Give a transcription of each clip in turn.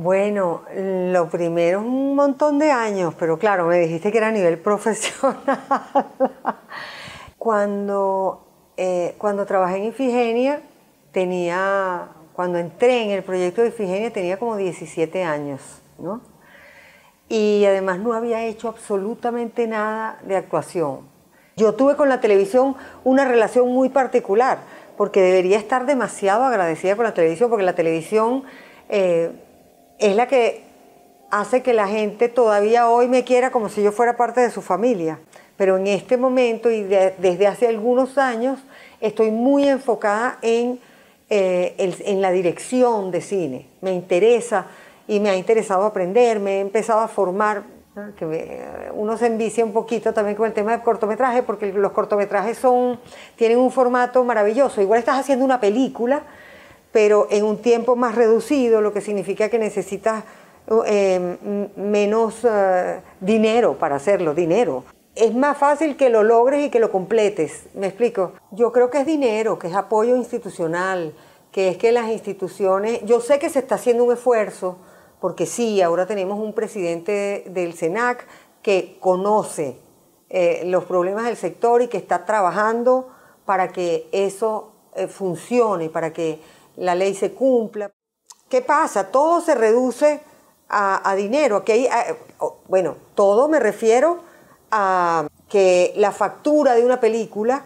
Bueno, lo primero es un montón de años, pero claro, me dijiste que era a nivel profesional. cuando, eh, cuando trabajé en Ifigenia, tenía, cuando entré en el proyecto de Ifigenia, tenía como 17 años, ¿no? Y además no había hecho absolutamente nada de actuación. Yo tuve con la televisión una relación muy particular, porque debería estar demasiado agradecida con la televisión, porque la televisión... Eh, es la que hace que la gente todavía hoy me quiera como si yo fuera parte de su familia. Pero en este momento y desde hace algunos años estoy muy enfocada eh, en, la dirección de cine. Me interesa y me ha interesado aprender, me he empezado a formar, que uno se envicia un poquito también con el tema de cortometraje, porque los cortometrajes son, tienen un formato maravilloso. Igual estás haciendo una película, pero en un tiempo más reducido, lo que significa que necesitas em, menos eh, dinero para hacerlo, dinero. Es más fácil que lo logres y que lo completes, ¿me explico? Yo creo que es dinero, que es apoyo institucional, que es que las instituciones, yo sé que se está haciendo un esfuerzo, porque sí, ahora tenemos un presidente del SENAC que conoce eh, los problemas del sector y que está trabajando para que eso eh, funcione, para que la ley se cumpla. ¿Qué pasa? Todo se reduce a, dinero. Ah, bueno, todo me refiero a que la factura de una película,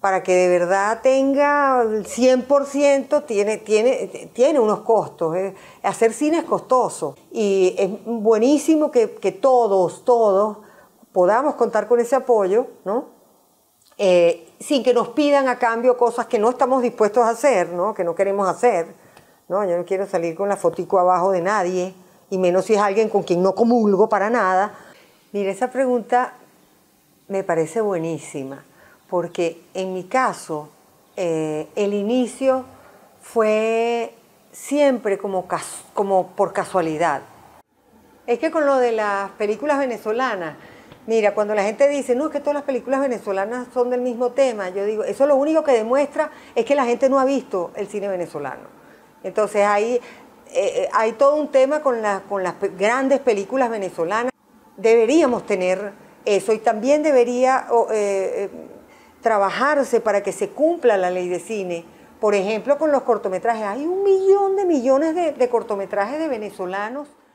para que de verdad tenga el 100%, tiene, tiene, tiene unos costos. Eh. Hacer cine es costoso y es buenísimo que, que todos, todos podamos contar con ese apoyo, ¿no? Eh, sin que nos pidan a cambio cosas que no estamos dispuestos a hacer, ¿no? que no queremos hacer. ¿no? Yo no quiero salir con la fotico abajo de nadie, y menos si es alguien con quien no comulgo para nada. Mire, esa pregunta me parece buenísima, porque en mi caso eh, el inicio fue siempre como por casualidad. Es que con lo de las películas venezolanas, Mira, cuando la gente dice, no, es que todas las películas venezolanas son del mismo tema, yo digo, eso lo único que demuestra es que la gente no ha visto el cine venezolano. Entonces ahí eh, eh, hay todo un tema con, con las grandes películas venezolanas. Deberíamos tener eso y también debería eh, trabajarse para que se cumpla la ley de cine. Por ejemplo, con los cortometrajes, hay un millón de millones de cortometrajes de venezolanos.